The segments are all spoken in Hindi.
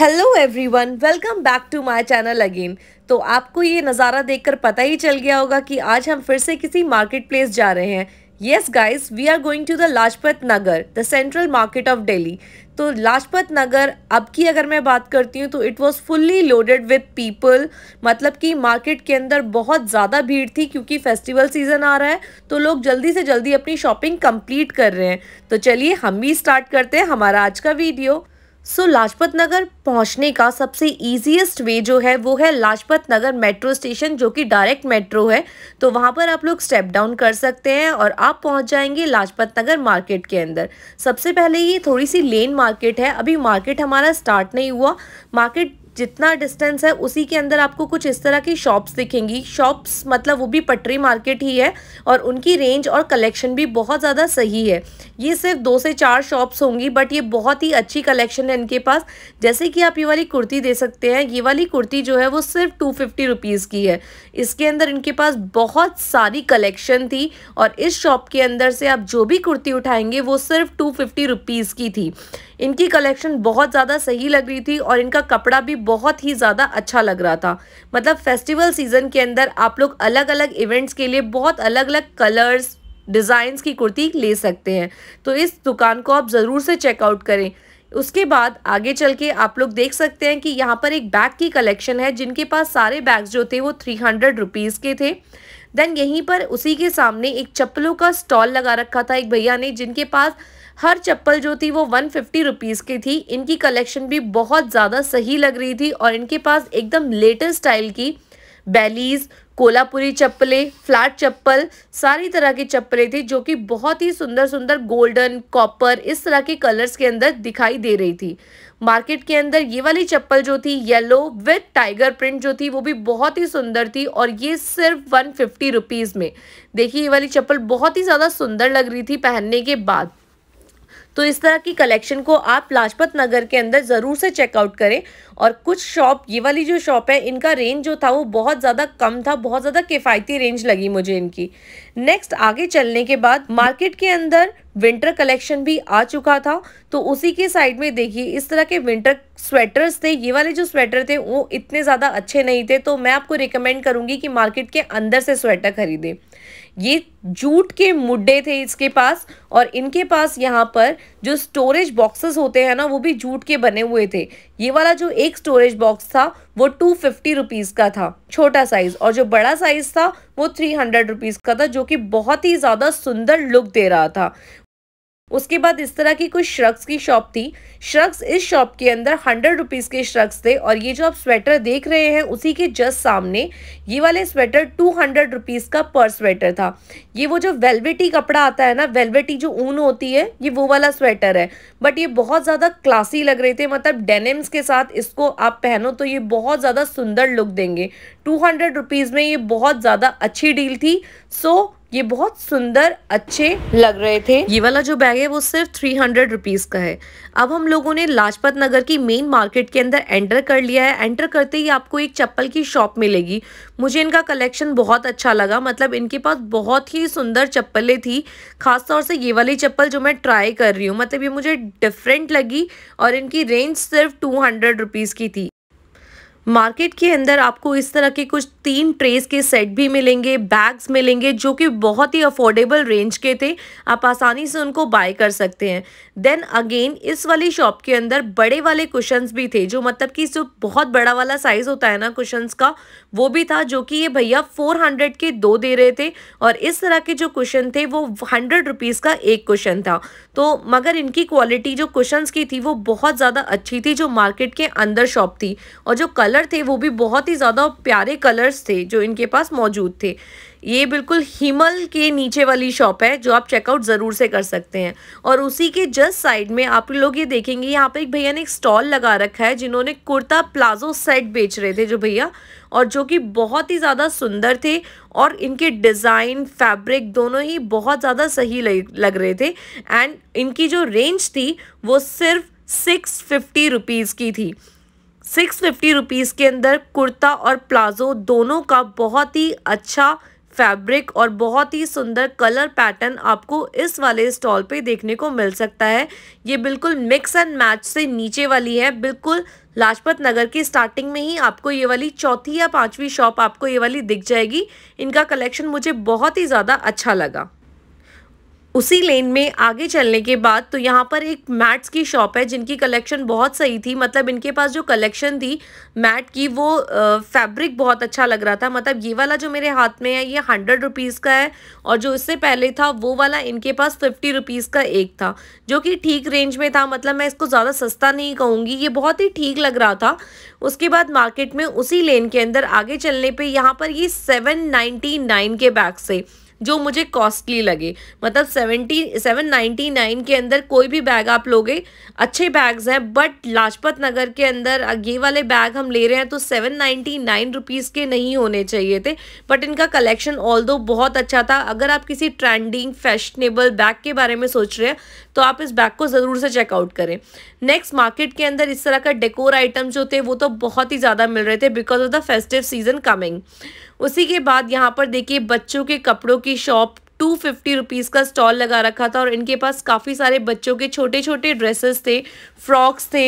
hello everyone welcome back to my channel again तो आपको ये नज़ारा देखकर पता ही चल गया होगा कि आज हम फिर से किसी मार्केट प्लेस जा रहे हैं yes guys we are going to the Lajpat Nagar the central market of Delhi तो लाजपत नगर अब की अगर मैं बात करती हूँ तो it was fully loaded with people मतलब कि मार्केट के अंदर बहुत ज़्यादा भीड़ थी क्योंकि फेस्टिवल सीज़न आ रहा है तो लोग जल्दी से जल्दी अपनी शॉपिंग कंप्लीट कर रहे हैं तो चलिए हम भी स्टार्ट करते हैं हमारा आज का video so so, Lajpat Nagar पहुंचने का सबसे इजीएस्ट वे जो है वो है लाजपत नगर मेट्रो स्टेशन जो कि डायरेक्ट मेट्रो है तो वहां पर आप लोग स्टेप डाउन कर सकते हैं और आप पहुंच जाएंगे लाजपत नगर मार्केट के अंदर सबसे पहले ये थोड़ी सी लेन मार्केट है अभी मार्केट हमारा स्टार्ट नहीं हुआ मार्केट जितना डिस्टेंस है उसी के अंदर आपको कुछ इस तरह की शॉप्स दिखेंगी शॉप्स मतलब वो भी पटरी मार्केट ही है और उनकी रेंज और कलेक्शन भी बहुत ज़्यादा सही है ये सिर्फ दो से चार शॉप्स होंगी बट ये बहुत ही अच्छी कलेक्शन है इनके पास जैसे कि आप ये वाली कुर्ती दे सकते हैं ये वाली कुर्ती जो है वो सिर्फ टू फिफ्टी रुपीज़ की है इसके अंदर इनके पास बहुत सारी कलेक्शन थी और इस शॉप के अंदर से आप जो भी कुर्ती उठाएंगे वो सिर्फ टू फिफ्टी रुपीज़ की थी इनकी कलेक्शन बहुत ज़्यादा सही लग रही थी और इनका कपड़ा भी बहुत ही ज़्यादा अच्छा लग रहा था मतलब फेस्टिवल सीज़न के अंदर आप लोग अलग अलग इवेंट्स के लिए बहुत अलग अलग कलर्स डिज़ाइंस की कुर्ती ले सकते हैं तो इस दुकान को आप ज़रूर से चेकआउट करें उसके बाद आगे चल के आप लोग देख सकते हैं कि यहाँ पर एक बैग की कलेक्शन है जिनके पास सारे बैग्स जो थे वो थ्री हंड्रेड रुपीज़ के थे देन यहीं पर उसी के सामने एक चप्पलों का स्टॉल लगा रखा था एक भैया ने जिनके पास हर चप्पल जो थी वो वन फिफ्टी रुपीज़ की थी इनकी कलेक्शन भी बहुत ज़्यादा सही लग रही थी और इनके पास एकदम लेटेस्ट स्टाइल की बैलीज़ कोलापुरी चप्पलें फ्लैट चप्पल सारी तरह की चप्पलें थी जो कि बहुत ही सुंदर सुंदर गोल्डन कॉपर इस तरह के कलर्स के अंदर दिखाई दे रही थी मार्केट के अंदर ये वाली चप्पल जो थी येलो विथ टाइगर प्रिंट जो थी वो भी बहुत ही सुंदर थी और ये सिर्फ वन फिफ्टी रुपीज़ में देखिए ये वाली चप्पल बहुत ही ज़्यादा सुंदर लग रही थी पहनने के बाद तो इस तरह की कलेक्शन को आप लाजपत नगर के अंदर ज़रूर से चेकआउट करें और कुछ शॉप ये वाली जो शॉप है इनका रेंज जो था वो बहुत ज़्यादा कम था बहुत ज़्यादा किफ़ायती रेंज लगी मुझे इनकी नेक्स्ट आगे चलने के बाद मार्केट के अंदर विंटर कलेक्शन भी आ चुका था तो उसी के साइड में देखिए इस तरह के विंटर स्वेटर्स थे ये वाले जो स्वेटर थे वो इतने ज़्यादा अच्छे नहीं थे तो मैं आपको रिकमेंड करूँगी कि मार्केट के अंदर से स्वेटर खरीदें ये जूट के मुड्डे थे इसके पास और इनके पास यहाँ पर जो स्टोरेज बॉक्सेस होते हैं ना वो भी जूट के बने हुए थे ये वाला जो एक स्टोरेज बॉक्स था वो टू फिफ्टी रुपीज़ का था छोटा साइज़ और जो बड़ा साइज़ था वो थ्री हंड्रेड रुपीज़ का था जो कि बहुत ही ज़्यादा सुंदर लुक दे रहा था उसके बाद इस तरह की कुछ श्रग्स की शॉप थी श्रग्स इस शॉप के अंदर हंड्रेड रुपीज़ के श्रग्स थे और ये जो आप स्वेटर देख रहे हैं उसी के जस्ट सामने ये वाले स्वेटर टू हंड्रेड रुपीज़ का पर स्वेटर था ये वो जो वेलवेटी कपड़ा आता है ना वेलवेटी जो ऊन होती है ये वो वाला स्वेटर है बट ये बहुत ज़्यादा क्लासी लग रहे थे मतलब डेनिम्स के साथ इसको आप पहनो तो ये बहुत ज़्यादा सुंदर लुक देंगे टू हंड्रेड रुपीज़ में ये बहुत ज़्यादा अच्छी डील थी सो ये बहुत सुंदर अच्छे लग रहे थे ये वाला जो बैग है वो सिर्फ थ्री हंड्रेड रुपीज का है अब हम लोगों ने लाजपत नगर की मेन मार्केट के अंदर एंटर कर लिया है एंटर करते ही आपको एक चप्पल की शॉप मिलेगी मुझे इनका कलेक्शन बहुत अच्छा लगा मतलब इनके पास बहुत ही सुंदर चप्पलें थी खासतौर से ये वाली चप्पल जो मैं ट्राई कर रही हूँ मतलब ये मुझे डिफरेंट लगी और इनकी रेंज सिर्फ टू हंड्रेड रुपीज़ की थी मार्केट के अंदर आपको इस तरह के कुछ तीन ट्रेस के सेट भी मिलेंगे बैग्स मिलेंगे जो कि बहुत ही अफोर्डेबल रेंज के थे आप आसानी से उनको बाय कर सकते हैं देन अगेन इस वाली शॉप के अंदर बड़े वाले कुशंस भी थे जो मतलब कि जो बहुत बड़ा वाला साइज़ होता है ना कुशंस का वो भी था जो कि ये भैया फोर हंड्रेड के दो दे रहे थे और इस तरह के जो क्वेश्चन थे वो हंड्रेड रुपीज़ का एक क्वेश्चन था तो मगर इनकी क्वालिटी जो क्वेश्चन की थी वो बहुत ज़्यादा अच्छी थी जो मार्केट के अंदर शॉप थी और जो कलर कलर थे वो भी बहुत ही ज़्यादा प्यारे कलर्स थे जो इनके पास मौजूद थे ये बिल्कुल हिमल के नीचे वाली शॉप है जो आप चेकआउट ज़रूर से कर सकते हैं और उसी के जस्ट साइड में आप लोग ये देखेंगे यहाँ पर एक भैया ने एक स्टॉल लगा रखा है जिन्होंने कुर्ता प्लाजो सेट बेच रहे थे जो भैया और जो कि बहुत ही ज़्यादा सुंदर थे और इनके डिज़ाइन फैब्रिक दोनों ही बहुत ज़्यादा सही लग रहे थे एंड इनकी जो रेंज थी वो सिर्फ सिक्स फिफ्टी रुपीज़ की थी सिक्स फिफ्टी रुपीज़ के अंदर कुर्ता और प्लाजो दोनों का बहुत ही अच्छा फैब्रिक और बहुत ही सुंदर कलर पैटर्न आपको इस वाले स्टॉल पे देखने को मिल सकता है ये बिल्कुल मिक्स एंड मैच से नीचे वाली है बिल्कुल लाजपत नगर की स्टार्टिंग में ही आपको ये वाली चौथी या पांचवी शॉप आपको ये वाली दिख जाएगी इनका कलेक्शन मुझे बहुत ही ज़्यादा अच्छा लगा उसी लेन में आगे चलने के बाद तो यहाँ पर एक मैट्स की शॉप है जिनकी कलेक्शन बहुत सही थी मतलब इनके पास जो कलेक्शन थी मैट की वो फैब्रिक बहुत अच्छा लग रहा था मतलब ये वाला जो मेरे हाथ में है ये हंड्रेड रुपीज़ का है और जो इससे पहले था वो वाला इनके पास फिफ्टी रुपीज़ का एक था जो कि ठीक रेंज में था मतलब मैं इसको ज़्यादा सस्ता नहीं कहूँगी ये बहुत ही ठीक लग रहा था उसके बाद मार्केट में उसी लेन के अंदर आगे चलने पर यहाँ पर ये सेवन के बैग से जो मुझे कॉस्टली लगे मतलब सेवेंटी सेवन नाइन्टी नाइन के अंदर कोई भी बैग आप लोगे अच्छे बैग्स हैं बट लाजपत नगर के अंदर ये वाले बैग हम ले रहे हैं तो सेवन नाइन्टी नाइन रुपीज़ के नहीं होने चाहिए थे बट इनका कलेक्शन ऑल बहुत अच्छा था अगर आप किसी ट्रेंडिंग फैशनेबल बैग के बारे में सोच रहे हैं तो आप इस बैग को ज़रूर से चेकआउट करें नेक्स्ट मार्केट के अंदर इस तरह का डेकोर आइटम्स जो थे वो तो बहुत ही ज़्यादा मिल रहे थे because of the festive season coming उसी के बाद यहाँ पर देखिए बच्चों के कपड़ों की शॉप टू फिफ्टी रुपीज़ का स्टॉल लगा रखा था और इनके पास काफ़ी सारे बच्चों के छोटे छोटे ड्रेसेस थे फ्रॉक्स थे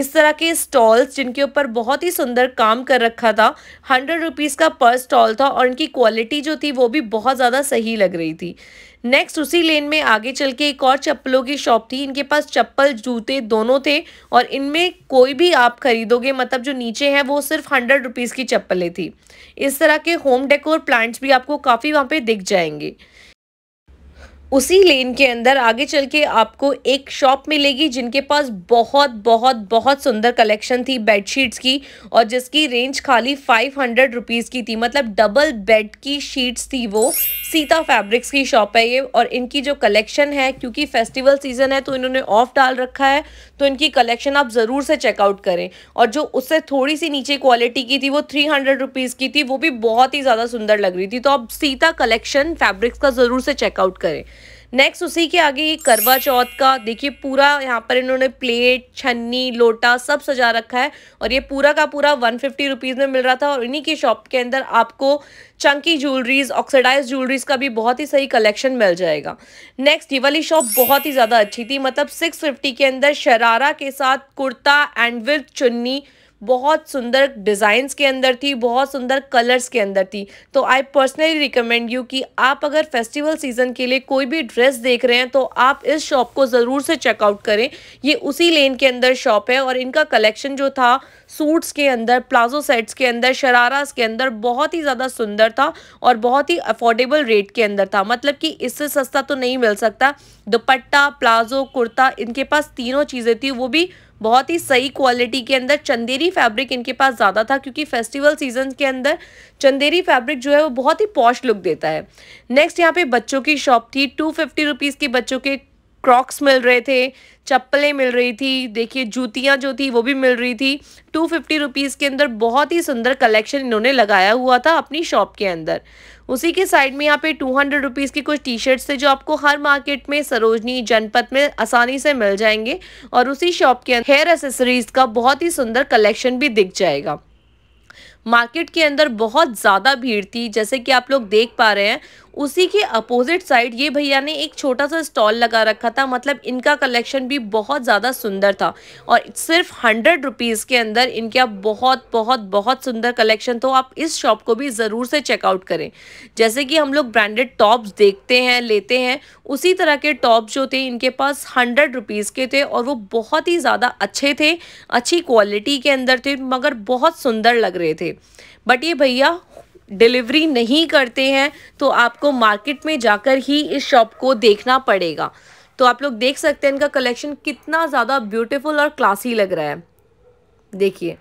इस तरह के स्टॉल्स जिनके ऊपर बहुत ही सुंदर काम कर रखा था हंड्रेड रुपीज़ का पर स्टॉल था और इनकी क्वालिटी जो थी वो भी बहुत ज़्यादा सही लग रही थी नेक्स्ट उसी लेन में आगे चल के एक और चप्पलों की शॉप थी इनके पास चप्पल जूते दोनों थे और इनमें कोई भी आप खरीदोगे मतलब जो नीचे है वो सिर्फ हंड्रेड रुपीज़ की चप्पलें थी इस तरह के होम डेकोर प्लांट्स भी आपको काफ़ी वहाँ पर दिख जाएंगे उसी लेन के अंदर आगे चल के आपको एक शॉप मिलेगी जिनके पास बहुत बहुत बहुत सुंदर कलेक्शन थी बेडशीट्स की और जिसकी रेंज खाली फाइव हंड्रेड रुपीज़ की थी मतलब डबल बेड की शीट्स थी वो सीता फैब्रिक्स की शॉप है ये और इनकी जो कलेक्शन है क्योंकि फेस्टिवल सीज़न है तो इन्होंने ऑफ डाल रखा है तो इनकी कलेक्शन आप ज़रूर से चेकआउट करें और जो उससे थोड़ी सी नीचे क्वालिटी की थी वो थ्री हंड्रेड रुपीज़ की थी वो भी बहुत ही ज़्यादा सुंदर लग रही थी तो आप सीता कलेक्शन फैब्रिक्स का ज़रूर से चेकआउट करें नेक्स्ट उसी के आगे ये करवा चौथ का देखिए पूरा यहाँ पर इन्होंने प्लेट छन्नी लोटा सब सजा रखा है और ये पूरा का पूरा वन फिफ्टी रुपीज़ में मिल रहा था और इन्हीं की शॉप के अंदर आपको चंकी ज्वेलरीज ऑक्सीडाइज ज्वेलरीज का भी बहुत ही सही कलेक्शन मिल जाएगा नेक्स्ट ये वाली शॉप बहुत ही ज़्यादा अच्छी थी मतलब सिक्स फिफ्टी के अंदर शरारा के साथ कुर्ता एंड विथ चुन्नी बहुत सुंदर डिज़ाइंस के अंदर थी बहुत सुंदर कलर्स के अंदर थी तो आई पर्सनली रिकमेंड यू कि आप अगर फेस्टिवल सीज़न के लिए कोई भी ड्रेस देख रहे हैं तो आप इस शॉप को ज़रूर से चेकआउट करें ये उसी लेन के अंदर शॉप है और इनका कलेक्शन जो था सूट्स के अंदर प्लाजो सेट्स के अंदर शराराज के अंदर बहुत ही ज़्यादा सुंदर था और बहुत ही अफोर्डेबल रेट के अंदर था मतलब कि इससे सस्ता तो नहीं मिल सकता दुपट्टा प्लाजो कुर्ता इनके पास तीनों चीज़ें थी वो भी बहुत ही सही क्वालिटी के अंदर चंदेरी फैब्रिक इनके पास ज़्यादा था क्योंकि फेस्टिवल सीजन के अंदर चंदेरी फैब्रिक जो है वो बहुत ही पॉश लुक देता है नेक्स्ट यहाँ पे बच्चों की शॉप थी टू फिफ्टी रुपीज़ के बच्चों के क्रॉक्स मिल रहे थे चप्पलें मिल रही थी देखिए जूतियाँ जो थी वो भी मिल रही थी टू फिफ्टी रुपीज़ के अंदर बहुत ही सुंदर कलेक्शन इन्होंने लगाया हुआ था अपनी शॉप के अंदर उसी के साइड में यहाँ पे टू हंड्रेड रुपीज़ की कुछ टी शर्ट्स थे जो आपको हर मार्केट में सरोजनी जनपद में आसानी से मिल जाएंगे और उसी शॉप के हेयर एसेसरीज का बहुत ही सुंदर कलेक्शन भी दिख जाएगा मार्केट के अंदर बहुत ज़्यादा भीड़ थी जैसे कि आप लोग देख पा रहे हैं उसी के अपोजिट साइड ये भैया ने एक छोटा सा स्टॉल लगा रखा था मतलब इनका कलेक्शन भी बहुत ज़्यादा सुंदर था और सिर्फ हंड्रेड रुपीज़ के अंदर इनका बहुत बहुत बहुत सुंदर कलेक्शन तो आप इस शॉप को भी ज़रूर से चेकआउट करें जैसे कि हम लोग ब्रांडेड टॉप्स देखते हैं लेते हैं उसी तरह के टॉप जो थे इनके पास हंड्रेड रुपीज़ के थे और वो बहुत ही ज़्यादा अच्छे थे अच्छी क्वालिटी के अंदर थे मगर बहुत सुंदर लग रहे थे बट ये भैया डिलीवरी नहीं करते हैं तो आपको मार्केट में जाकर ही इस शॉप को देखना पड़ेगा तो आप लोग देख सकते हैं इनका कलेक्शन कितना ज़्यादा ब्यूटीफुल और क्लासी लग रहा है देखिए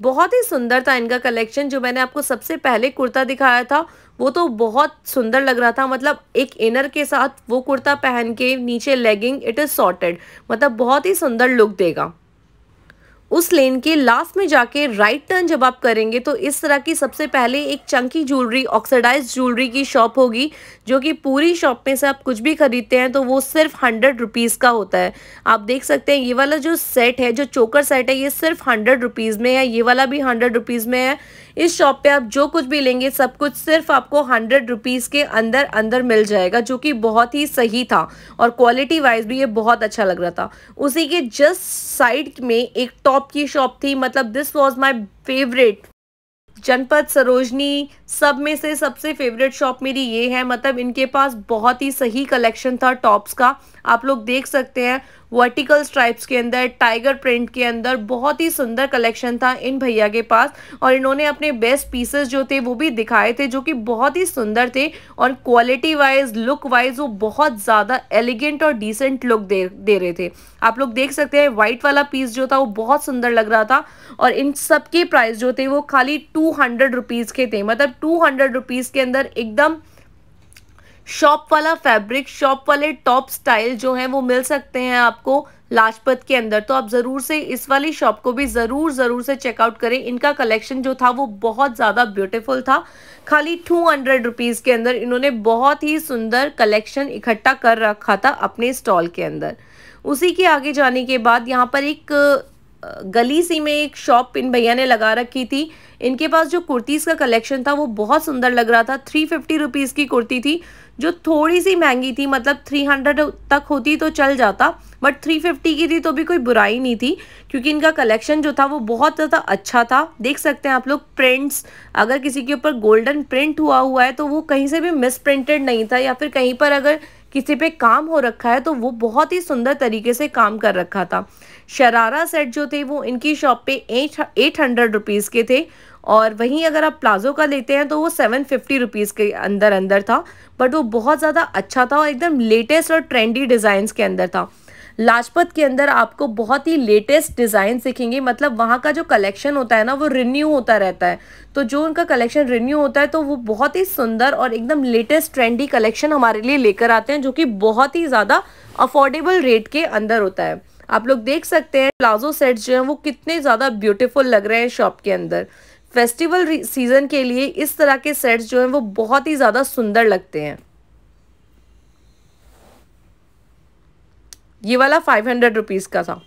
बहुत ही सुंदर था इनका कलेक्शन जो मैंने आपको सबसे पहले कुर्ता दिखाया था वो तो बहुत सुंदर लग रहा था मतलब एक इनर के साथ वो कुर्ता पहन के नीचे लेगिंग इट इज़ सॉर्टेड मतलब बहुत ही सुंदर लुक देगा उस लेन के लास्ट में जाके राइट टर्न जब आप करेंगे तो इस तरह की सबसे पहले एक चंकी ज्वेलरी ऑक्सीडाइज ज्वेलरी की शॉप होगी जो कि पूरी शॉप में से आप कुछ भी खरीदते हैं तो वो सिर्फ हंड्रेड रुपीज़ का होता है आप देख सकते हैं ये वाला जो सेट है जो चोकर सेट है ये सिर्फ हंड्रेड रुपीज़ में है ये वाला भी हंड्रेड रुपीज़ में है इस शॉप पे आप जो कुछ भी लेंगे सब कुछ सिर्फ आपको हंड्रेड रुपीज़ के अंदर अंदर मिल जाएगा जो कि बहुत ही सही था और क्वालिटी वाइज भी ये बहुत अच्छा लग रहा था उसी के जस्ट साइड में एक टॉप शॉप की शॉप थी मतलब दिस वॉज माई फेवरेट जनपद सरोजनी सब में से सबसे फेवरेट शॉप मेरी ये है मतलब इनके पास बहुत ही सही कलेक्शन था टॉप्स का आप लोग देख सकते हैं वर्टिकल स्ट्राइप्स के अंदर टाइगर प्रिंट के अंदर बहुत ही सुंदर कलेक्शन था इन भैया के पास और इन्होंने अपने बेस्ट पीसेस जो थे वो भी दिखाए थे जो कि बहुत ही सुंदर थे और क्वालिटी वाइज लुक वाइज वो बहुत ज़्यादा एलिगेंट और डिसेंट लुक दे दे रहे थे आप लोग देख सकते हैं वाइट वाला पीस जो था वो बहुत सुंदर लग रहा था और इन सबके प्राइस जो थे वो खाली टू हंड्रेड रुपीज़ के थे मतलब टू हंड्रेड रुपीज़ के अंदर एकदम शॉप वाला फैब्रिक शॉप वाले टॉप स्टाइल जो है वो मिल सकते हैं आपको लाजपत के अंदर तो आप ज़रूर से इस वाली शॉप को भी ज़रूर ज़रूर से चेकआउट करें इनका कलेक्शन जो था वो बहुत ज़्यादा ब्यूटीफुल था खाली टू हंड्रेड रुपीज़ के अंदर इन्होंने बहुत ही सुंदर कलेक्शन इकट्ठा कर रखा था अपने स्टॉल के अंदर उसी के आगे जाने के बाद यहाँ पर एक गली सी में एक शॉप इन भैया ने लगा रखी थी इनके पास जो कुर्तीज़ का कलेक्शन था वो बहुत सुंदर लग रहा था थ्री फिफ्टी रुपीज़ की कुर्ती थी जो थोड़ी सी महंगी थी मतलब थ्री हंड्रेड तक होती तो चल जाता बट थ्री फिफ्टी की थी तो भी कोई बुराई नहीं थी क्योंकि इनका कलेक्शन जो था वो बहुत ज़्यादा अच्छा था देख सकते हैं आप लोग प्रिंट्स अगर किसी के ऊपर गोल्डन प्रिंट हुआ हुआ है तो वो कहीं से भी मिस प्रिंटेड नहीं था या फिर कहीं पर अगर किसी पे काम हो रखा है तो वो बहुत ही सुंदर तरीके से काम कर रखा था शरारा सेट जो थे वो इनकी शॉप पे एट एट हंड्रेड रुपीज़ के थे और वहीं अगर आप प्लाजो का लेते हैं तो वो सेवन फिफ्टी रुपीज़ के अंदर अंदर था बट वो बहुत ज़्यादा अच्छा था और एकदम लेटेस्ट और ट्रेंडी डिज़ाइंस के अंदर था लाजपत के अंदर आपको बहुत ही लेटेस्ट डिज़ाइन दिखेंगे मतलब वहाँ का जो कलेक्शन होता है ना वो रिन्यू होता रहता है तो जो उनका कलेक्शन रिन्यू होता है तो वो बहुत ही सुंदर और एकदम लेटेस्ट ट्रेंडी कलेक्शन हमारे लिए लेकर आते हैं जो कि बहुत ही ज़्यादा अफोर्डेबल रेट के अंदर होता है आप लोग देख सकते हैं प्लाजो सेट्स जो हैं वो कितने ज़्यादा ब्यूटिफुल लग रहे हैं शॉप के अंदर फेस्टिवल सीज़न के लिए इस तरह के सेट्स जो हैं वो बहुत ही ज़्यादा सुंदर लगते हैं ये वाला फाइव हंड्रेड रुपीज़ का था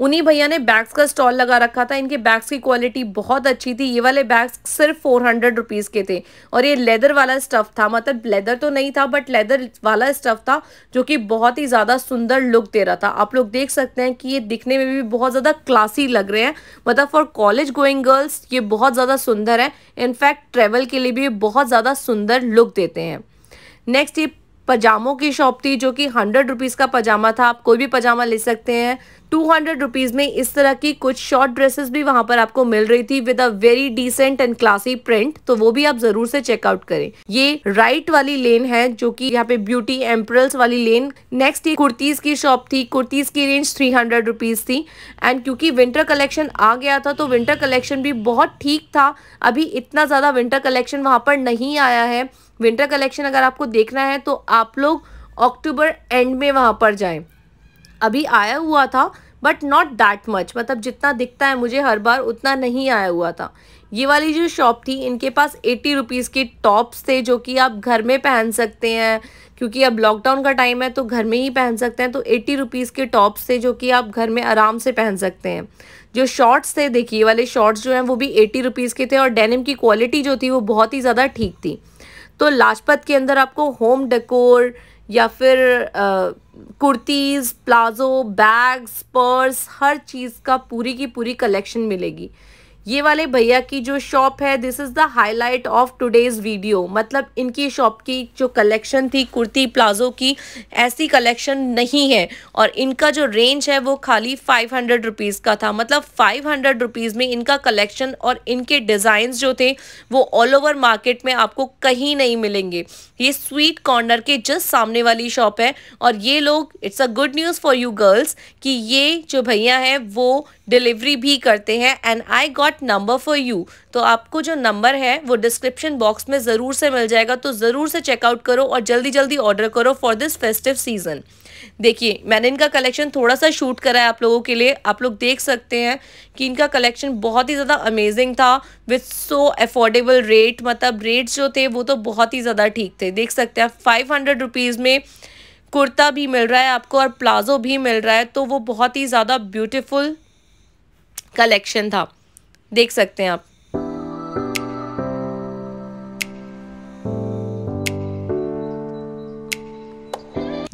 उन्हीं भैया ने बैग्स का स्टॉल लगा रखा था इनके बैग्स की क्वालिटी बहुत अच्छी थी ये वाले बैग्स सिर्फ फोर हंड्रेड रुपीज़ के थे और ये लेदर वाला स्टफ़ था मतलब लेदर तो नहीं था बट लेदर वाला स्टफ़ था जो कि बहुत ही ज़्यादा सुंदर लुक दे रहा था आप लोग देख सकते हैं कि ये दिखने में भी बहुत ज़्यादा क्लासी लग रहे हैं मतलब फॉर कॉलेज गोइंग गर्ल्स ये बहुत ज़्यादा सुंदर है इनफैक्ट ट्रेवल के लिए भी बहुत ज़्यादा सुंदर लुक देते हैं नेक्स्ट ये पजामों की शॉप थी जो कि हंड्रेड रुपीज़ का पजामा था आप कोई भी पजामा ले सकते हैं टू हंड्रेड रुपीज़ में इस तरह की कुछ शॉर्ट ड्रेसेस भी वहाँ पर आपको मिल रही थी with a very decent and classy print तो वो भी आप ज़रूर से चेकआउट करें ये राइट वाली लेन है जो कि यहाँ पे ब्यूटी एम्प्रल्स वाली लेन नेक्स्ट ये कुर्तीज़ की शॉप थी कुर्तीज़ की रेंज थ्री हंड्रेड रुपीज़ थी एंड क्योंकि विंटर कलेक्शन आ गया था तो विंटर कलेक्शन भी बहुत ठीक था अभी इतना ज़्यादा विंटर कलेक्शन वहाँ पर नहीं आया है विंटर कलेक्शन अगर आपको देखना है तो आप लोग अक्टूबर एंड में वहाँ पर जाएं अभी आया हुआ था बट नॉट दैट मच मतलब जितना दिखता है मुझे हर बार उतना नहीं आया हुआ था ये वाली जो शॉप थी इनके पास एट्टी रुपीज़ के टॉप्स थे जो कि आप घर में पहन सकते हैं क्योंकि अब लॉकडाउन का टाइम है तो घर में ही पहन सकते हैं तो एट्टी रुपीज़ के टॉप्स थे जो कि आप घर में आराम से पहन सकते हैं जो शॉर्ट्स थे देखिए वाले शॉर्ट्स जो हैं वो भी एटी रुपीज़ के थे और डेनिम की क्वालिटी जो थी वो बहुत ही ज़्यादा ठीक थी तो लाजपत के अंदर आपको होम डेकोर या फिर कुर्तीज़ प्लाज़ो बैग्स पर्स हर चीज़ का पूरी की पूरी कलेक्शन मिलेगी ये वाले भैया की जो शॉप है this is the highlight of today's video मतलब इनकी शॉप की जो कलेक्शन थी कुर्ती प्लाजो की ऐसी कलेक्शन नहीं है और इनका जो रेंज है वो खाली फाइव हंड्रेड रुपीज़ का था मतलब फाइव हंड्रेड रुपीज़ में इनका कलेक्शन और इनके डिज़ाइन जो थे वो ऑल ओवर मार्केट में आपको कहीं नहीं मिलेंगे ये स्वीट कॉर्नर के जस्ट सामने वाली शॉप है और ये लोग it's a good news for you girls कि ये जो भैया हैं वो डिलीवरी भी करते हैं and I got WhatsApp number for you तो आपको जो नंबर है वो डिस्क्रिप्शन बॉक्स में ज़रूर से मिल जाएगा तो ज़रूर से चेकआउट करो और जल्दी जल्दी ऑर्डर करो फॉर दिस फेस्टिव सीज़न देखिए मैंने इनका कलेक्शन थोड़ा सा शूट करा है आप लोगों के लिए आप लोग देख सकते हैं कि इनका कलेक्शन बहुत ही ज़्यादा अमेजिंग था विथ सो अफोर्डेबल रेट मतलब रेट्स जो थे वो तो बहुत ही ज़्यादा ठीक थे देख सकते हैं फाइव हंड्रेड रुपीज़ में कुर्ता भी मिल रहा है आपको और प्लाजो भी मिल रहा है तो वो बहुत ही ज़्यादा ब्यूटिफुल कलेक्शन था देख सकते हैं आप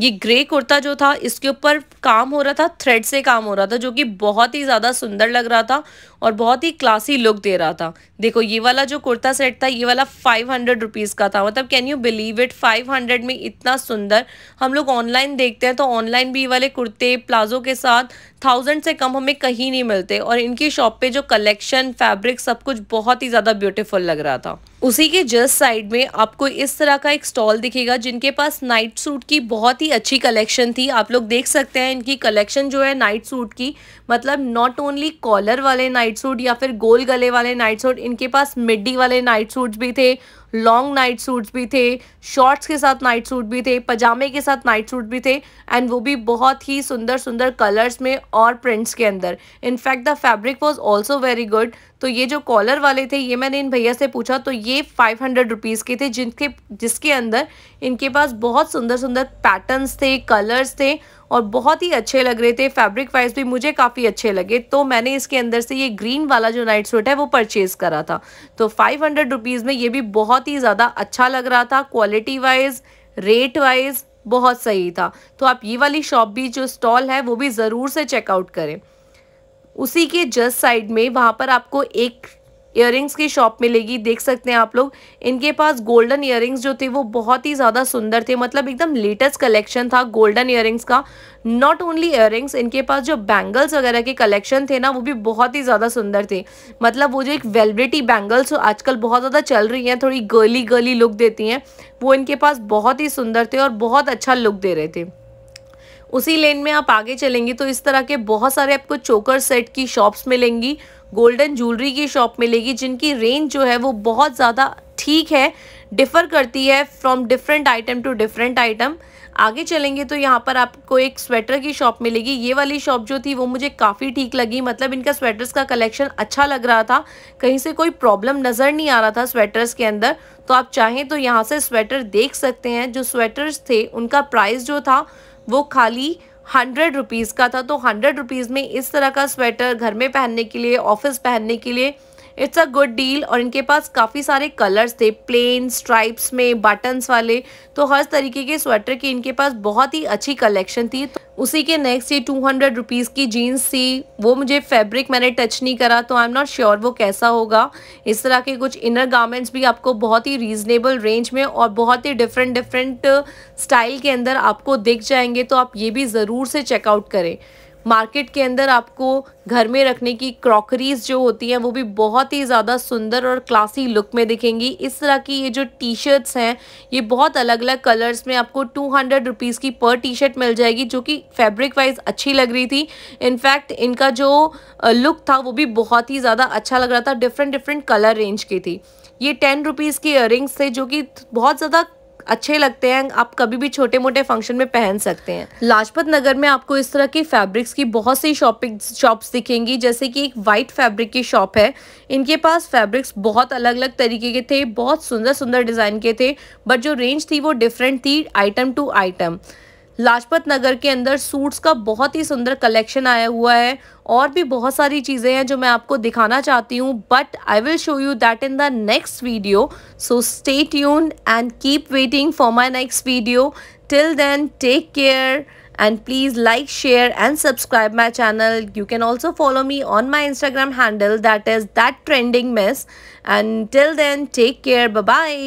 ये ग्रे कुर्ता जो था इसके ऊपर काम हो रहा था थ्रेड से काम हो रहा था जो कि बहुत ही ज़्यादा सुंदर लग रहा था और बहुत ही क्लासी लुक दे रहा था देखो ये वाला जो कुर्ता सेट था ये वाला फाइव हंड्रेड रुपीज़ का था मतलब can you believe it five hundred में इतना सुंदर हम लोग ऑनलाइन देखते हैं तो ऑनलाइन भी ये वाले कुर्ते प्लाजो के साथ थाउजेंड से कम हमें कहीं नहीं मिलते और इनकी शॉप पे जो कलेक्शन फैब्रिक सब कुछ बहुत ही ज़्यादा ब्यूटिफुल लग रहा था उसी के जस्ट साइड में आपको इस तरह का एक स्टॉल दिखेगा जिनके पास नाइट सूट की बहुत ही अच्छी कलेक्शन थी आप लोग देख सकते हैं इनकी कलेक्शन जो है नाइट सूट की मतलब नॉट ओनली कॉलर वाले नाइट सूट या फिर गोल गले वाले नाइट सूट इनके पास मिड्डी वाले नाइट सूट भी थे लॉन्ग नाइट सूट्स भी थे शॉर्ट्स के साथ नाइट सूट भी थे पजामे के साथ नाइट सूट भी थे एंड वो भी बहुत ही सुंदर सुंदर कलर्स में और प्रिंट्स के अंदर in fact the fabric was also very good तो ये जो कॉलर वाले थे ये मैंने इन भैया से पूछा तो ये फाइव हंड्रेड रुपीज़ के थे जिनके जिसके अंदर इनके पास बहुत सुंदर सुंदर पैटर्नस थे कलर्स थे और बहुत ही अच्छे लग रहे थे फैब्रिक वाइज भी मुझे काफ़ी अच्छे लगे तो मैंने इसके अंदर से ये ग्रीन वाला जो नाइट सूट है वो परचेज़ करा था तो फाइव हंड्रेड रुपीज़ में ये भी बहुत ही ज़्यादा अच्छा लग रहा था क्वालिटी वाइज रेट वाइज बहुत सही था तो आप ये वाली शॉप भी जो स्टॉल है वो भी ज़रूर से चेकआउट करें उसी के जस्ट साइड में वहाँ पर आपको एक ईयरिंग्स की शॉप मिलेगी देख सकते हैं आप लोग इनके पास गोल्डन इयर जो थे वो बहुत ही ज़्यादा सुंदर थे मतलब एकदम लेटेस्ट कलेक्शन था गोल्डन इयर का नॉट ओनली इयर इनके पास जो बैंगल्स वगैरह के कलेक्शन थे ना वो भी बहुत ही ज़्यादा सुंदर थे मतलब वो जो एक वेलवेटी बैंगल्स आजकल बहुत ज़्यादा चल रही हैं थोड़ी गर्ली गर्ली लुक देती हैं वो इनके पास बहुत ही सुंदर थे और बहुत अच्छा लुक दे रहे थे उसी लेन में आप आगे चलेंगी तो इस तरह के बहुत सारे आपको चोकर सेट की शॉप्स मिलेंगी गोल्डन ज्वेलरी की शॉप मिलेगी जिनकी रेंज जो है वो बहुत ज़्यादा ठीक है डिफ़र करती है from different item to different item आगे चलेंगे तो यहाँ पर आपको एक स्वेटर की शॉप मिलेगी ये वाली शॉप जो थी वो मुझे काफ़ी ठीक लगी मतलब इनका स्वेटर्स का कलेक्शन अच्छा लग रहा था कहीं से कोई प्रॉब्लम नज़र नहीं आ रहा था स्वेटर्स के अंदर तो आप चाहें तो यहाँ से स्वेटर देख सकते हैं जो स्वेटर्स थे उनका प्राइस जो था वो खाली हंड्रेड रुपीज़ का था तो हंड्रेड रुपीज़ में इस तरह का स्वेटर घर में पहनने के लिए ऑफिस पहनने के लिए इट्स अ गुड डील और इनके पास काफ़ी सारे कलर्स थे प्लेन स्ट्राइप्स में बटन्स वाले तो हर तरीके के स्वेटर की इनके पास बहुत ही अच्छी कलेक्शन थी तो उसी के नेक्स्ट ये टू हंड्रेड रुपीज़ की जीन्स थी वो मुझे फैब्रिक मैंने टच नहीं करा तो आई एम नॉट श्योर वो कैसा होगा इस तरह के कुछ इनर गारमेंट्स भी आपको बहुत ही रीज़नेबल रेंज में और बहुत ही डिफरेंट डिफरेंट स्टाइल के अंदर आपको दिख जाएंगे तो आप ये भी ज़रूर से चेकआउट करें मार्केट के अंदर आपको घर में रखने की क्रॉकरीज जो होती हैं वो भी बहुत ही ज़्यादा सुंदर और क्लासी लुक में दिखेंगी इस तरह की ये जो टी शर्ट्स हैं ये बहुत अलग अलग कलर्स में आपको टू हंड्रेड रुपीज़ की पर टी शर्ट मिल जाएगी जो कि फैब्रिक वाइज अच्छी लग रही थी इनफैक्ट इनका जो लुक था वो भी बहुत ही ज़्यादा अच्छा लग रहा था डिफरेंट डिफरेंट कलर रेंज की थी ये टेन रुपीज़ की इयर थे जो कि बहुत ज़्यादा अच्छे लगते हैं आप कभी भी छोटे मोटे फंक्शन में पहन सकते हैं लाजपत नगर में आपको इस तरह की फैब्रिक्स की बहुत सी शॉपिंग शॉप्स दिखेंगी जैसे कि एक वाइट फैब्रिक की शॉप है इनके पास फैब्रिक्स बहुत अलग अलग तरीके के थे बहुत सुंदर सुंदर डिज़ाइन के थे बट जो रेंज थी वो डिफरेंट थी item to item Lajpat Nagar के अंदर सूट्स का बहुत ही सुंदर कलेक्शन आया हुआ है और भी बहुत सारी चीज़ें हैं जो मैं आपको दिखाना चाहती हूँ but I will show you that in the next video so stay tune and keep waiting for my next video till then take care and please like share and subscribe my channel you can also follow me on my instagram handle that is that trending miss and till then take care bye bye